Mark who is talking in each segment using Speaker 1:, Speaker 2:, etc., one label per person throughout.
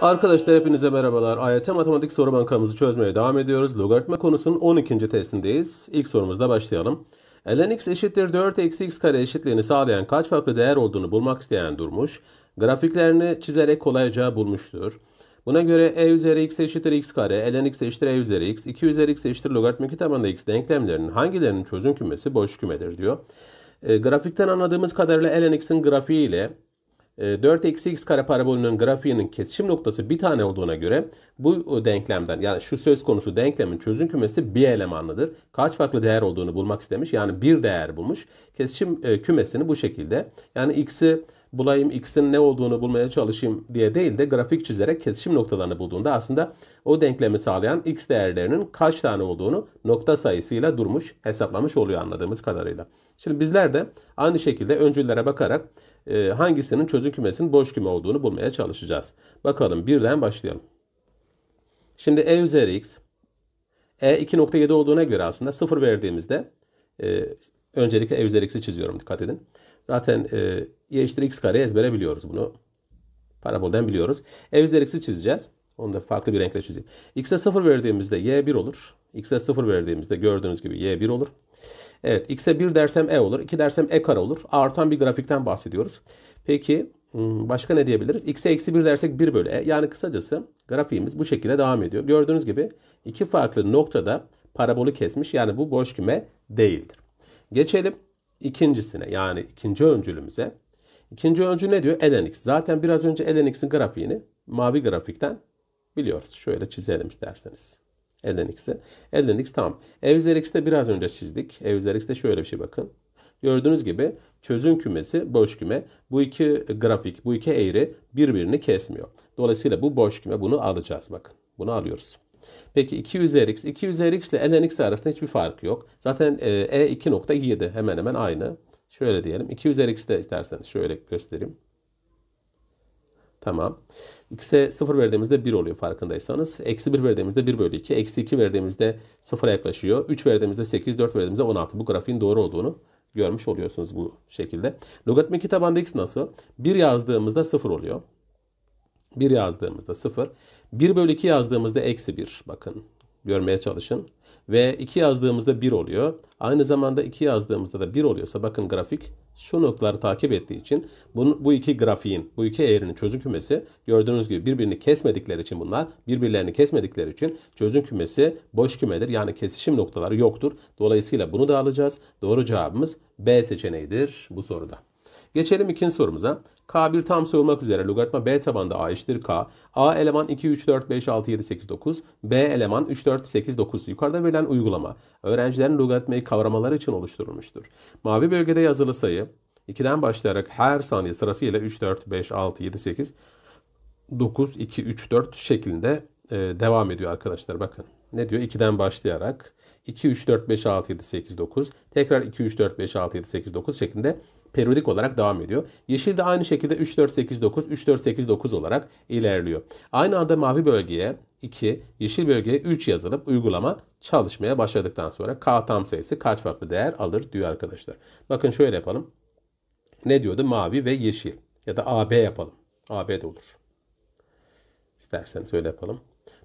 Speaker 1: Arkadaşlar hepinize merhabalar. AYT Matematik Soru Bankamızı çözmeye devam ediyoruz. Logaritma konusunun 12. testindeyiz. İlk sorumuzda başlayalım. ln x eşittir 4 eksi x kare eşitliğini sağlayan kaç farklı değer olduğunu bulmak isteyen Durmuş, grafiklerini çizerek kolayca bulmuştur. Buna göre e üzeri x eşittir x kare, ln x eşittir e üzeri x, 2 üzeri x eşittir logaritma 2 tabanında x denklemlerinin hangilerinin çözüm kümesi boş kümedir diyor. E, grafikten anladığımız kadarıyla ln x'in grafiği ile 4 ee, eksi x kare parabolünün grafiğinin kesişim noktası bir tane olduğuna göre bu denklemden yani şu söz konusu denklemin çözüm kümesi bir elemanlıdır. Kaç farklı değer olduğunu bulmak istemiş. Yani bir değer bulmuş. Kesişim e, kümesini bu şekilde yani x'i bulayım x'in ne olduğunu bulmaya çalışayım diye değil de grafik çizerek kesişim noktalarını bulduğunda aslında o denklemi sağlayan x değerlerinin kaç tane olduğunu nokta sayısıyla durmuş hesaplamış oluyor anladığımız kadarıyla. Şimdi bizler de aynı şekilde öncüllere bakarak e, hangisinin çözüm kümesinin boş küme olduğunu bulmaya çalışacağız. Bakalım birden başlayalım. Şimdi e üzeri x e 2.7 olduğuna göre aslında 0 verdiğimizde e, öncelikle e üzeri x'i çiziyorum dikkat edin. Zaten e, y eşittir x kare ezbere biliyoruz bunu. Parabolden biliyoruz. E üzeri x'i çizeceğiz. Onu da farklı bir renkle çizeyim. X'e 0 verdiğimizde y 1 olur. X'e 0 verdiğimizde gördüğünüz gibi y 1 olur. Evet x'e 1 dersem e olur. 2 dersem e kare olur. Artan bir grafikten bahsediyoruz. Peki hmm, başka ne diyebiliriz? x'e eksi 1 dersek 1 bölü e. Yani kısacası grafiğimiz bu şekilde devam ediyor. Gördüğünüz gibi iki farklı noktada parabolü kesmiş. Yani bu boş küme değildir. Geçelim ikincisine yani ikinci öncülümüze. İkinci öncü ne diyor? LNX. Zaten biraz önce LNX'in grafiğini mavi grafikten biliyoruz. Şöyle çizelim isterseniz. LNX'i. LNX tam. E biraz önce çizdik. E şöyle bir şey bakın. Gördüğünüz gibi çözüm kümesi boş küme. Bu iki grafik, bu iki eğri birbirini kesmiyor. Dolayısıyla bu boş küme bunu alacağız bakın. Bunu alıyoruz. Peki 2 üzeri x. 2 üzeri x ile ln x arasında hiçbir fark yok. Zaten e 2.7 e hemen hemen aynı. Şöyle diyelim. 2 üzeri x de isterseniz şöyle göstereyim. Tamam. X'e 0 verdiğimizde 1 oluyor farkındaysanız. Eksi 1 verdiğimizde 1 bölü 2. Eksi 2 verdiğimizde 0'a yaklaşıyor. 3 verdiğimizde 8, 4 verdiğimizde 16. Bu grafiğin doğru olduğunu görmüş oluyorsunuz bu şekilde. Logaritmik tabanda x nasıl? 1 yazdığımızda 0 oluyor. 1 yazdığımızda 0. 1 bölü 2 yazdığımızda eksi 1. Bakın görmeye çalışın. Ve 2 yazdığımızda 1 oluyor. Aynı zamanda 2 yazdığımızda da 1 oluyorsa bakın grafik şu noktaları takip ettiği için bunu, bu iki grafiğin, bu iki eğrinin çözüm kümesi gördüğünüz gibi birbirini kesmedikleri için bunlar, birbirlerini kesmedikleri için çözüm kümesi boş kümedir. Yani kesişim noktaları yoktur. Dolayısıyla bunu da alacağız. Doğru cevabımız B seçeneğidir bu soruda. Geçelim ikinci sorumuza. K1 tam sayı olmak üzere logaritma B tabanda A eşittir K. A eleman 2, 3, 4, 5, 6, 7, 8, 9. B eleman 3, 4, 8, 9. Yukarıda verilen uygulama öğrencilerin logaritmayı kavramaları için oluşturulmuştur. Mavi bölgede yazılı sayı 2'den başlayarak her saniye sırasıyla 3, 4, 5, 6, 7, 8, 9, 2, 3, 4 şeklinde e, devam ediyor arkadaşlar. Bakın ne diyor? 2'den başlayarak 2, 3, 4, 5, 6, 7, 8, 9. Tekrar 2, 3, 4, 5, 6, 7, 8, 9 şeklinde periyodik olarak devam ediyor. Yeşil de aynı şekilde 3, 4, 8, 9, 3, 4, 8, 9 olarak ilerliyor. Aynı anda mavi bölgeye 2, yeşil bölgeye 3 yazılıp uygulama çalışmaya başladıktan sonra K tam sayısı kaç farklı değer alır diyor arkadaşlar. Bakın şöyle yapalım. Ne diyordu? Mavi ve yeşil. Ya da AB yapalım. AB de olur. İsterseniz öyle yapalım.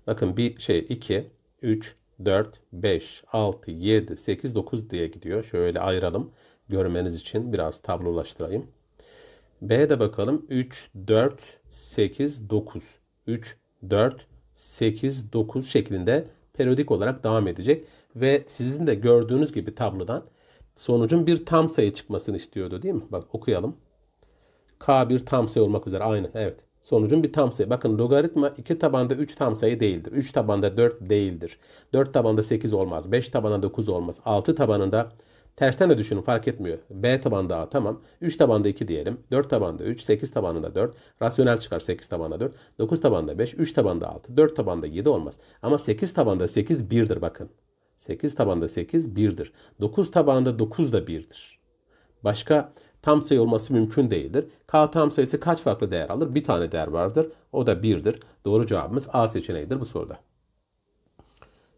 Speaker 1: Bakın bir şey 2, 3, 4, 5, 6, 7, 8, 9 diye gidiyor. Şöyle ayıralım. Görmeniz için biraz tablolaştırayım. B'ye de bakalım. 3, 4, 8, 9. 3, 4, 8, 9 şeklinde periyodik olarak devam edecek. Ve sizin de gördüğünüz gibi tablodan sonucun bir tam sayı çıkmasını istiyordu değil mi? Bak okuyalım. K bir tam sayı olmak üzere aynı. Evet sonucun bir tam sayı. Bakın logaritma 2 tabanda 3 tam sayı değildir. 3 tabanda 4 değildir. 4 tabanda 8 olmaz. 5 tabanda 9 olmaz. 6 tabanında tersten de düşünün fark etmiyor. B tabanda A tamam. 3 tabanda 2 diyelim. 4 tabanda 3, 8 tabanda 4. Rasyonel çıkar 8 tabanda 4. 9 tabanda 5, 3 tabanda 6, 4 tabanda 7 olmaz. Ama 8 tabanda 8 1'dir bakın. 8 tabanda 8 1'dir. 9 tabanda 9 da 1'dir. Başka tam sayı olması mümkün değildir. K tam sayısı kaç farklı değer alır? Bir tane değer vardır. O da 1'dir. Doğru cevabımız A seçeneğidir bu soruda.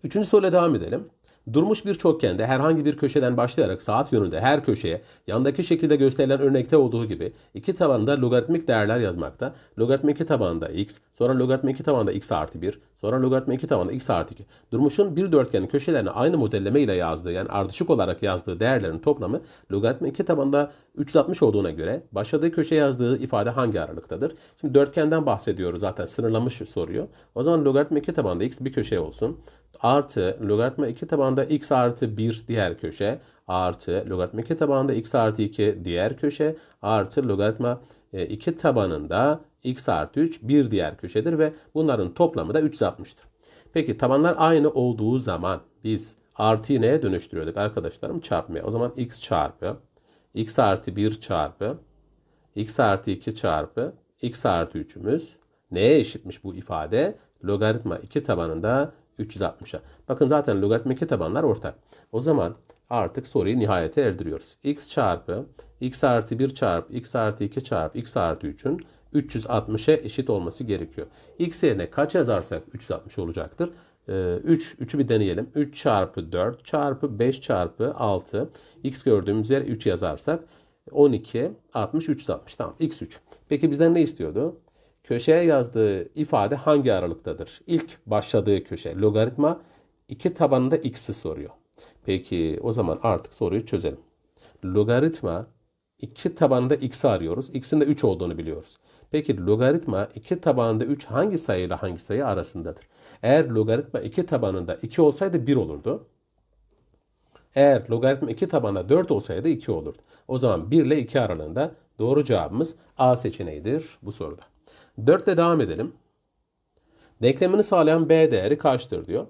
Speaker 1: Üçüncü soruyla devam edelim. Durmuş bir çokgende herhangi bir köşeden başlayarak saat yönünde her köşeye yandaki şekilde gösterilen örnekte olduğu gibi iki tabanda logaritmik değerler yazmakta. Logaritm 2 tabanında x, sonra logaritm 2 tabanında x artı 1, sonra logaritm 2 tabanında x artı 2. Durmuş'un bir dörtgenin köşelerini aynı modelleme ile yazdığı yani ardışık olarak yazdığı değerlerin toplamı logaritm 2 tabanında 360 olduğuna göre başladığı köşe yazdığı ifade hangi aralıktadır? Şimdi dörtgenden bahsediyoruz zaten sınırlamış soruyor. O zaman logaritm 2 tabanında x bir köşe olsun artı logaritma 2 tabanda x artı 1 diğer köşe artı logaritma 2 tabanda x artı 2 diğer köşe artı logaritma 2 e, tabanında x artı 3 bir diğer köşedir ve bunların toplamı da 3 yapmıştır. Peki tabanlar aynı olduğu zaman biz artıyı neye dönüştürüyorduk arkadaşlarım? Çarpmaya. O zaman x çarpı x artı 1 çarpı x artı 2 çarpı x artı 3'ümüz neye eşitmiş bu ifade? Logaritma 2 tabanında 360'a. Bakın zaten logaritmik tabanlar ortak. O zaman artık soruyu nihayete erdiriyoruz. x çarpı x artı 1 çarpı x artı 2 çarpı x artı 3'ün 360'a eşit olması gerekiyor. x yerine kaç yazarsak 360 olacaktır. 3, ee, 3'ü bir deneyelim. 3 çarpı 4 çarpı 5 çarpı 6. X gördüğümüz yer 3 yazarsak 12, 60, 360. Tamam x3. Peki bizden ne istiyordu? Köşeye yazdığı ifade hangi aralıktadır? İlk başladığı köşe logaritma 2 tabanında x'i soruyor. Peki o zaman artık soruyu çözelim. Logaritma 2 tabanında x'i arıyoruz. X'in de 3 olduğunu biliyoruz. Peki logaritma 2 tabanında 3 hangi sayıyla hangi sayı arasındadır? Eğer logaritma 2 tabanında 2 olsaydı 1 olurdu. Eğer logaritma 2 tabanında 4 olsaydı 2 olurdu. O zaman 1 ile 2 aralığında doğru cevabımız A seçeneğidir bu soruda. 4 ile devam edelim. Denklemini sağlayan B değeri kaçtır diyor.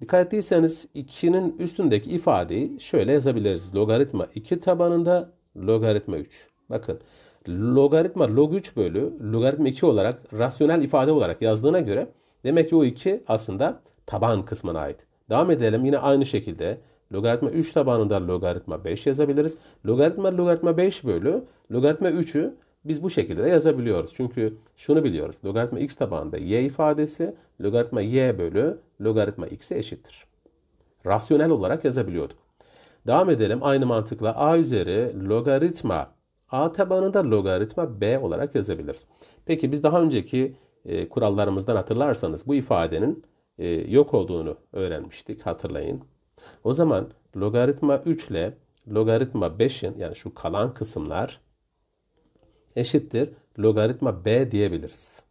Speaker 1: Dikkat ettiyseniz 2'nin üstündeki ifadeyi şöyle yazabiliriz. Logaritma 2 tabanında logaritma 3. Bakın logaritma log 3 bölü logaritma 2 olarak rasyonel ifade olarak yazdığına göre demek ki o 2 aslında taban kısmına ait. Devam edelim yine aynı şekilde logaritma 3 tabanında logaritma 5 yazabiliriz. Logaritma logaritma 5 bölü logaritma 3'ü biz bu şekilde de yazabiliyoruz. Çünkü şunu biliyoruz. Logaritma x tabanında y ifadesi logaritma y bölü logaritma x'e eşittir. Rasyonel olarak yazabiliyorduk. Devam edelim. Aynı mantıkla a üzeri logaritma a tabanında logaritma b olarak yazabiliriz. Peki biz daha önceki e, kurallarımızdan hatırlarsanız bu ifadenin e, yok olduğunu öğrenmiştik. Hatırlayın. O zaman logaritma 3 ile logaritma 5'in yani şu kalan kısımlar eşittir logaritma b diyebiliriz.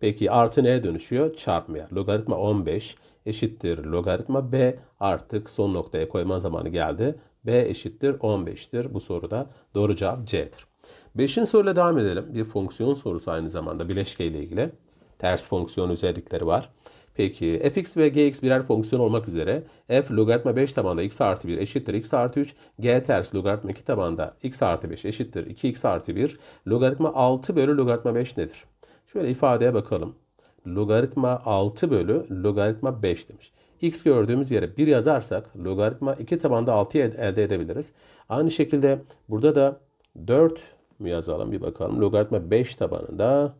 Speaker 1: Peki artı neye dönüşüyor? Çarpmaya. Logaritma 15 eşittir logaritma b artık son noktaya koyma zamanı geldi. b eşittir 15'tir. Bu soruda doğru cevap c'dir. Beşin soruyla devam edelim. Bir fonksiyon sorusu aynı zamanda bileşke ile ilgili. Ters fonksiyon özellikleri var. Peki fx ve gx birer fonksiyon olmak üzere f logaritma 5 tabanda x artı 1 eşittir x artı 3. g ters logaritma 2 tabanda x artı 5 eşittir 2x artı 1. Logaritma 6 bölü logaritma 5 nedir? Şöyle ifadeye bakalım. Logaritma 6 bölü logaritma 5 demiş x gördüğümüz yere 1 yazarsak logaritma 2 tabanda 6 elde edebiliriz. Aynı şekilde burada da 4 mü yazalım bir bakalım. Logaritma 5 tabanında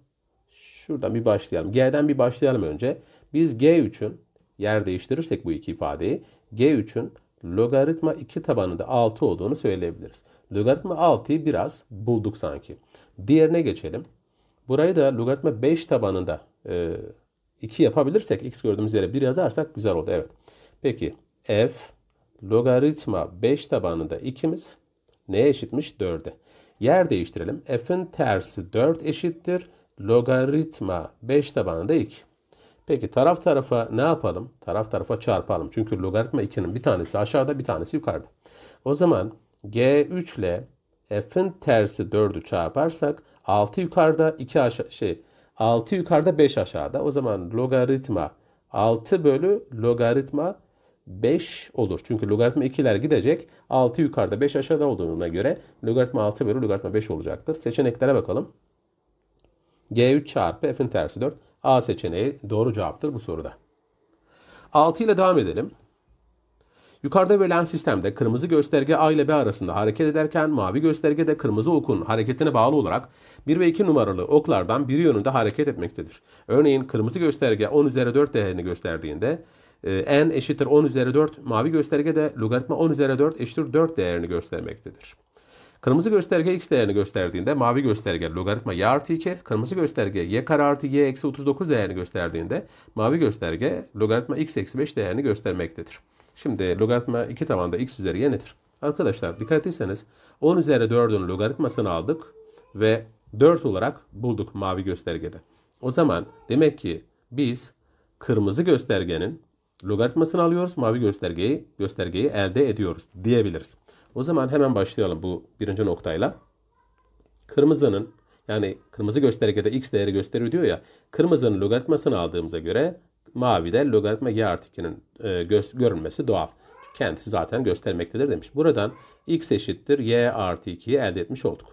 Speaker 1: şuradan bir başlayalım. G'den bir başlayalım önce. Biz G3'ün yer değiştirirsek bu iki ifadeyi G3'ün logaritma 2 tabanında 6 olduğunu söyleyebiliriz. Logaritma 6'yı biraz bulduk sanki. Diğerine geçelim. Burayı da logaritma 5 tabanında e, 2 yapabilirsek x gördüğümüz yere 1 yazarsak güzel oldu. Evet. Peki f logaritma 5 tabanında 2'miz neye eşitmiş? 4'e. Yer değiştirelim. f'in tersi 4 eşittir. Logaritma 5 tabanında 2. Peki taraf tarafa ne yapalım? Taraf tarafa çarpalım. Çünkü logaritma 2'nin bir tanesi aşağıda bir tanesi yukarıda. O zaman G3 ile F'in tersi 4'ü çarparsak 6 yukarıda 2 aşağı şey 6 yukarıda 5 aşağıda. O zaman logaritma 6 bölü logaritma 5 olur. Çünkü logaritma 2'ler gidecek. 6 yukarıda 5 aşağıda olduğuna göre logaritma 6 bölü logaritma 5 olacaktır. Seçeneklere bakalım. G3 çarpı F'in tersi 4. A seçeneği doğru cevaptır bu soruda. 6 ile devam edelim. Yukarıda verilen sistemde kırmızı gösterge A ile B arasında hareket ederken mavi gösterge de kırmızı okun hareketine bağlı olarak 1 ve 2 numaralı oklardan biri yönünde hareket etmektedir. Örneğin kırmızı gösterge 10 üzeri 4 değerini gösterdiğinde e, n eşittir 10 üzeri 4 mavi gösterge de logaritma 10 üzeri 4 eşittir 4 değerini göstermektedir. Kırmızı gösterge x değerini gösterdiğinde mavi gösterge logaritma y artı 2, kırmızı gösterge y kare artı y eksi 39 değerini gösterdiğinde mavi gösterge logaritma x eksi 5 değerini göstermektedir. Şimdi logaritma 2 tabanda x üzeri y nedir? Arkadaşlar dikkat etseniz 10 üzeri 4'ün logaritmasını aldık ve 4 olarak bulduk mavi göstergede. O zaman demek ki biz kırmızı göstergenin logaritmasını alıyoruz, mavi göstergeyi göstergeyi elde ediyoruz diyebiliriz. O zaman hemen başlayalım bu birinci noktayla. Kırmızının yani kırmızı göstergede x değeri gösteriyor diyor ya. Kırmızının logaritmasını aldığımıza göre mavide logaritma y artı 2'nin e, gö- görünmesi doğal. Kendisi zaten göstermektedir demiş. Buradan x eşittir y artı 2'yi elde etmiş olduk.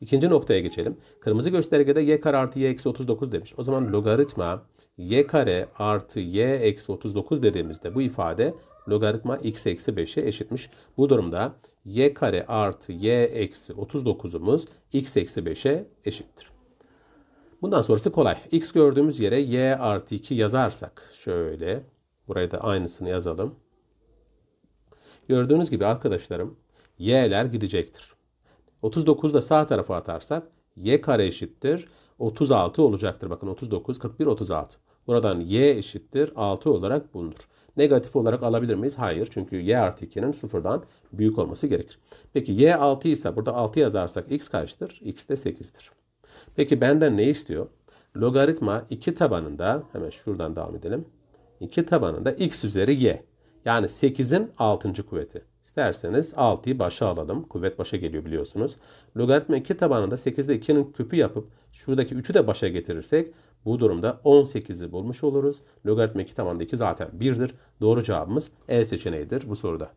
Speaker 1: İkinci noktaya geçelim. Kırmızı göstergede y kare artı y eksi 39 demiş. O zaman logaritma y kare artı y eksi 39 dediğimizde bu ifade logaritma x eksi 5'e eşitmiş. Bu durumda y kare artı y eksi 39'umuz x eksi 5'e eşittir. Bundan sonrası kolay. x gördüğümüz yere y artı 2 yazarsak şöyle buraya da aynısını yazalım. Gördüğünüz gibi arkadaşlarım y'ler gidecektir. 39'u da sağ tarafa atarsak y kare eşittir. 36 olacaktır. Bakın 39, 41, 36. Buradan y eşittir 6 olarak bulunur. Negatif olarak alabilir miyiz? Hayır. Çünkü y artı 2'nin sıfırdan büyük olması gerekir. Peki y 6 ise burada 6 yazarsak x kaçtır? x de 8'dir. Peki benden ne istiyor? Logaritma 2 tabanında hemen şuradan devam edelim. 2 tabanında x üzeri y. Yani 8'in 6. kuvveti derseniz 6'yı başa alalım. Kuvvet başa geliyor biliyorsunuz. Logaritma 2 tabanında 8'de 2'nin küpü yapıp şuradaki 3'ü de başa getirirsek bu durumda 18'i bulmuş oluruz. Logaritma 2 tabanında 2 zaten 1'dir. Doğru cevabımız E seçeneğidir bu soruda.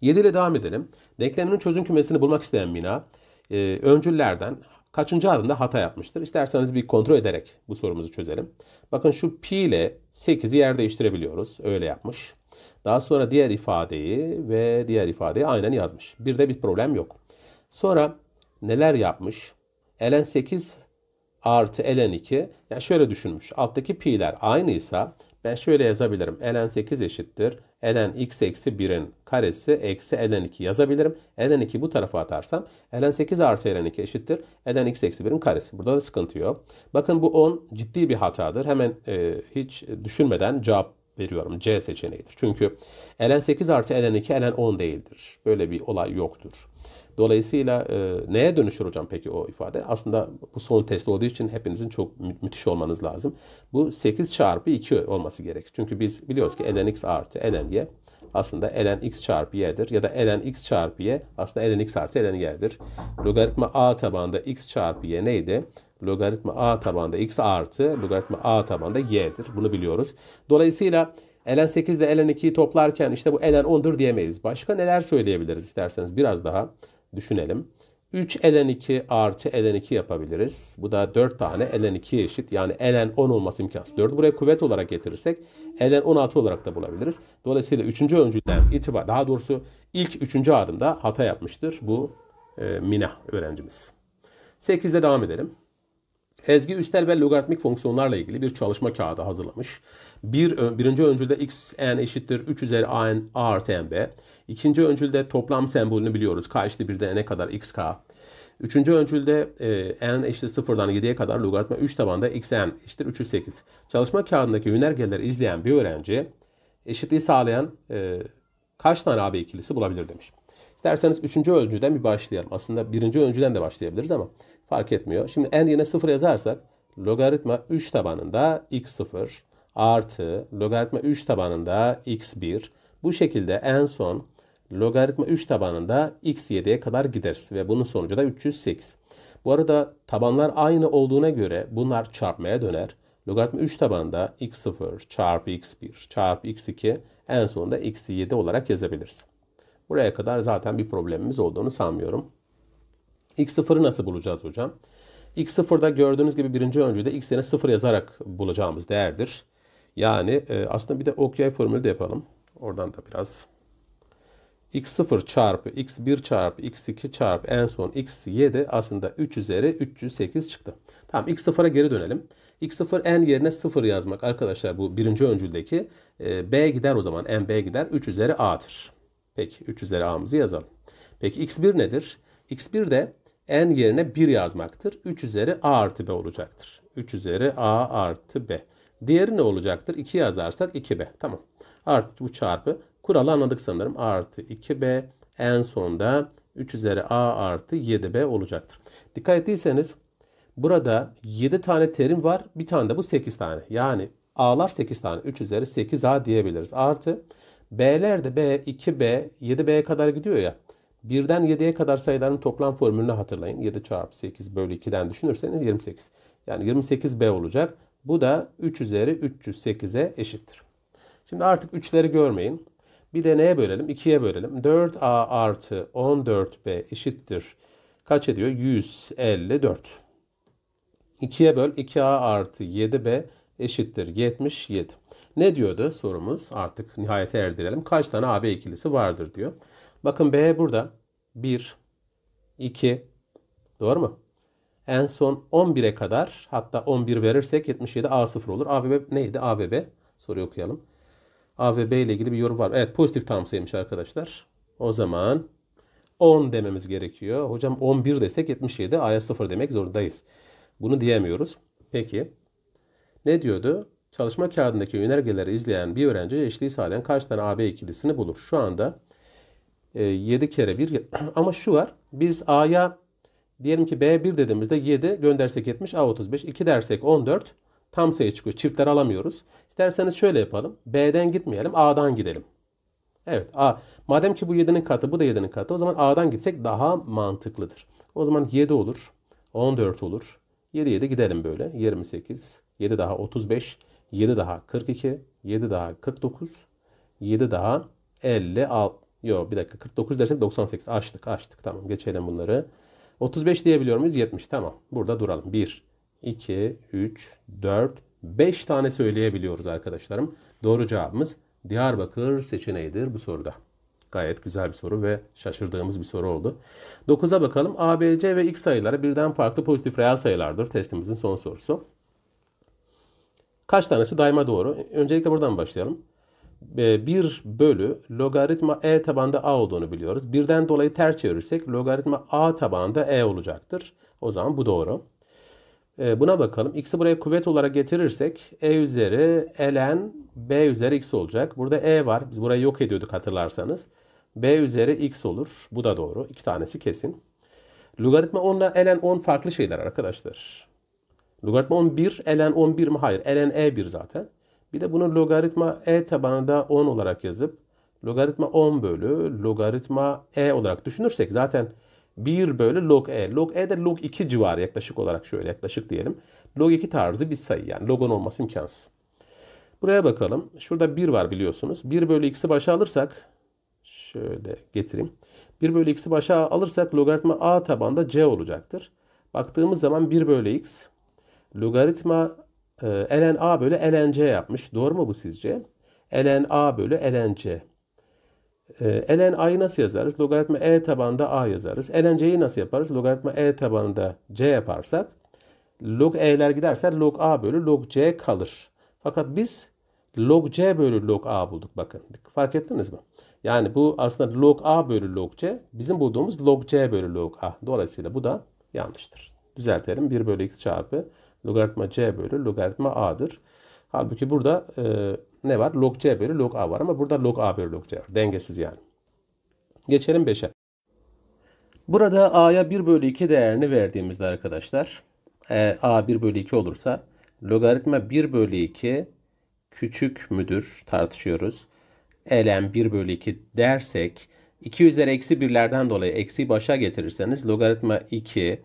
Speaker 1: 7 ile devam edelim. Denkleminin çözüm kümesini bulmak isteyen Mina e, öncüllerden kaçıncı adımda hata yapmıştır? İsterseniz bir kontrol ederek bu sorumuzu çözelim. Bakın şu pi ile 8'i yer değiştirebiliyoruz. Öyle yapmış. Daha sonra diğer ifadeyi ve diğer ifadeyi aynen yazmış. Bir de bir problem yok. Sonra neler yapmış? Ln 8 artı ln 2. Yani şöyle düşünmüş. Alttaki pi'ler aynıysa ben şöyle yazabilirim. ln 8 eşittir. ln x eksi 1'in karesi eksi ln 2 yazabilirim. ln 2 bu tarafa atarsam ln 8 artı ln 2 eşittir. ln x eksi 1'in karesi. Burada da sıkıntı yok. Bakın bu 10 ciddi bir hatadır. Hemen e, hiç düşünmeden cevap veriyorum. C seçeneğidir. Çünkü ln 8 artı ln 2 ln 10 değildir. Böyle bir olay yoktur. Dolayısıyla e, neye dönüşür hocam peki o ifade? Aslında bu son test olduğu için hepinizin çok mü- müthiş olmanız lazım. Bu 8 çarpı 2 olması gerek. Çünkü biz biliyoruz ki ln x artı ln y aslında ln x çarpı y'dir. Ya da ln x çarpı y aslında ln x artı ln y'dir. Logaritma a tabanda x çarpı y neydi? logaritma a tabanda x artı logaritma a tabanda y'dir. Bunu biliyoruz. Dolayısıyla ln 8 ile ln 2'yi toplarken işte bu ln 10'dur diyemeyiz. Başka neler söyleyebiliriz isterseniz biraz daha düşünelim. 3 ln 2 artı ln 2 yapabiliriz. Bu da 4 tane ln 2 eşit. Yani ln 10 olması imkansız. 4'ü buraya kuvvet olarak getirirsek ln 16 olarak da bulabiliriz. Dolayısıyla 3. öncülden itibar daha doğrusu ilk 3. adımda hata yapmıştır bu e, Mina öğrencimiz. 8'de devam edelim. Ezgi Üstel ve logaritmik fonksiyonlarla ilgili bir çalışma kağıdı hazırlamış. Bir, birinci öncülde n eşittir 3 üzeri a an a artı b. İkinci öncülde toplam sembolünü biliyoruz. k eşittir 1'de n'e kadar x k. Üçüncü öncülde e, n eşittir 0'dan 7'ye kadar logaritma 3 tabanda x n eşittir 3'ü 8. Çalışma kağıdındaki yönergeleri izleyen bir öğrenci eşitliği sağlayan e, kaç tane AB ikilisi bulabilir demiş. İsterseniz üçüncü öncüden bir başlayalım. Aslında birinci öncüden de başlayabiliriz ama Fark etmiyor. Şimdi n yine 0 yazarsak logaritma 3 tabanında x0 artı logaritma 3 tabanında x1. Bu şekilde en son logaritma 3 tabanında x7'ye kadar gideriz ve bunun sonucu da 308. Bu arada tabanlar aynı olduğuna göre bunlar çarpmaya döner. Logaritma 3 tabanında x0 çarpı x1 çarpı x2 en sonunda x7 olarak yazabiliriz. Buraya kadar zaten bir problemimiz olduğunu sanmıyorum. X0'ı nasıl bulacağız hocam? X0'da gördüğünüz gibi birinci öncüde X yerine 0 yazarak bulacağımız değerdir. Yani e, aslında bir de okyay formülü de yapalım. Oradan da biraz x0 çarpı x1 çarpı x2 çarpı en son x7 aslında 3 üzeri 308 çıktı. Tamam x0'a geri dönelim. x0 n yerine 0 yazmak arkadaşlar bu birinci öncüldeki e, b gider o zaman n b gider 3 üzeri a'dır. Peki 3 üzeri a'mızı yazalım. Peki x1 nedir? x1 de n yerine 1 yazmaktır. 3 üzeri a artı b olacaktır. 3 üzeri a artı b. Diğeri ne olacaktır? 2 yazarsak 2b. Tamam. Artı bu çarpı. Kuralı anladık sanırım. A artı 2b en sonda 3 üzeri a artı 7b olacaktır. Dikkat ettiyseniz burada 7 tane terim var. Bir tane de bu 8 tane. Yani a'lar 8 tane. 3 üzeri 8a diyebiliriz. Artı b'ler de b, 2b, 7b'ye kadar gidiyor ya. 1'den 7'ye kadar sayıların toplam formülünü hatırlayın. 7 çarpı 8 bölü 2'den düşünürseniz 28. Yani 28B olacak. Bu da 3 üzeri 308'e eşittir. Şimdi artık 3'leri görmeyin. Bir de neye bölelim? 2'ye bölelim. 4A artı 14B eşittir. Kaç ediyor? 154. 2'ye böl 2A artı 7B eşittir 77. Ne diyordu sorumuz? Artık nihayete erdirelim. Kaç tane AB ikilisi vardır diyor. Bakın B burada. 1, 2, doğru mu? En son 11'e kadar hatta 11 verirsek 77 A0 olur. A ve B neydi? A ve B. Soruyu okuyalım. A ve B ile ilgili bir yorum var. Evet pozitif tam sayımış arkadaşlar. O zaman 10 dememiz gerekiyor. Hocam 11 desek 77 A'ya 0 demek zorundayız. Bunu diyemiyoruz. Peki ne diyordu? Çalışma kağıdındaki yönergeleri izleyen bir öğrenci eşliği sağlayan kaç tane AB ikilisini bulur? Şu anda 7 e, kere 1 ama şu var. Biz A'ya diyelim ki B1 dediğimizde 7 göndersek 70 A35 2 dersek 14 tam sayı çıkıyor. Çiftler alamıyoruz. İsterseniz şöyle yapalım. B'den gitmeyelim A'dan gidelim. Evet A. Madem ki bu 7'nin katı bu da 7'nin katı o zaman A'dan gitsek daha mantıklıdır. O zaman 7 olur. 14 olur. 7 7 gidelim böyle. 28, 7 daha 35, 7 daha 42, 7 daha 49, 7 daha 56 Yok bir dakika 49 dersek 98 açtık açtık tamam geçelim bunları. 35 diyebiliyor muyuz? 70 tamam burada duralım. 1, 2, 3, 4, 5 tane söyleyebiliyoruz arkadaşlarım. Doğru cevabımız Diyarbakır seçeneğidir bu soruda. Gayet güzel bir soru ve şaşırdığımız bir soru oldu. 9'a bakalım. A, B, C ve X sayıları birden farklı pozitif reel sayılardır. Testimizin son sorusu. Kaç tanesi daima doğru? Öncelikle buradan başlayalım. 1 ee, bölü logaritma e tabanda a olduğunu biliyoruz. Birden dolayı ters çevirirsek logaritma a tabanda e olacaktır. O zaman bu doğru. Ee, buna bakalım. X'i buraya kuvvet olarak getirirsek e üzeri ln b üzeri x olacak. Burada e var. Biz burayı yok ediyorduk hatırlarsanız. b üzeri x olur. Bu da doğru. İki tanesi kesin. Logaritma 10 ile ln 10 farklı şeyler arkadaşlar. Logaritma 11, ln 11 mi? Hayır. ln e1 zaten. Bir de bunu logaritma e tabanında 10 olarak yazıp logaritma 10 bölü logaritma e olarak düşünürsek zaten 1 bölü log e. Log e de log 2 civarı yaklaşık olarak şöyle yaklaşık diyelim. Log 2 tarzı bir sayı yani logon olması imkansız. Buraya bakalım. Şurada 1 var biliyorsunuz. 1 bölü x'i başa alırsak şöyle getireyim. 1 bölü x'i başa alırsak logaritma a tabanda c olacaktır. Baktığımız zaman 1 bölü x logaritma e, ee, ln a bölü ln c yapmış. Doğru mu bu sizce? ln a bölü ln c. E, ee, ln a'yı nasıl yazarız? Logaritma e tabanında a yazarız. ln c'yi nasıl yaparız? Logaritma e tabanında c yaparsak log e'ler giderse log a bölü log c kalır. Fakat biz log c bölü log a bulduk bakın. Fark ettiniz mi? Yani bu aslında log a bölü log c bizim bulduğumuz log c bölü log a. Dolayısıyla bu da yanlıştır. Düzeltelim 1 bölü x çarpı Logaritma c bölü logaritma a'dır. Halbuki burada e, ne var? Log c bölü log a var ama burada log a bölü log c var. Dengesiz yani. Geçelim 5'e. Burada a'ya 1 bölü 2 değerini verdiğimizde arkadaşlar e, a 1 bölü 2 olursa logaritma 1 bölü 2 küçük müdür tartışıyoruz. Ln 1 bölü 2 dersek 2 üzeri eksi 1'lerden dolayı eksi başa getirirseniz logaritma 2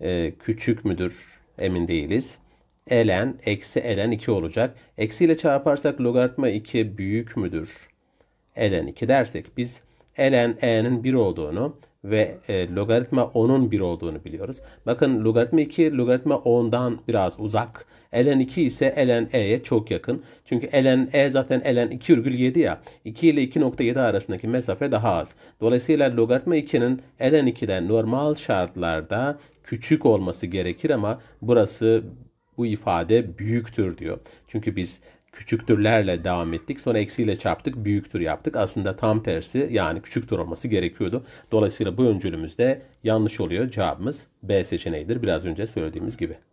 Speaker 1: e, küçük müdür emin değiliz. ln eksi ln 2 olacak. Eksiyle çarparsak logaritma 2 büyük müdür? ln 2 dersek biz ln e'nin 1 olduğunu ve e, logaritma 10'un 1 olduğunu biliyoruz. Bakın logaritma 2 logaritma 10'dan biraz uzak. ln 2 ise ln e'ye çok yakın. Çünkü ln e zaten ln 2,7 ya. 2 ile 2.7 arasındaki mesafe daha az. Dolayısıyla logaritma 2'nin ln 2'den normal şartlarda küçük olması gerekir ama burası bu ifade büyüktür diyor. Çünkü biz küçüktürlerle devam ettik. Sonra eksiyle çarptık, büyüktür yaptık. Aslında tam tersi yani küçüktür olması gerekiyordu. Dolayısıyla bu öncülümüz de yanlış oluyor. Cevabımız B seçeneğidir. Biraz önce söylediğimiz gibi.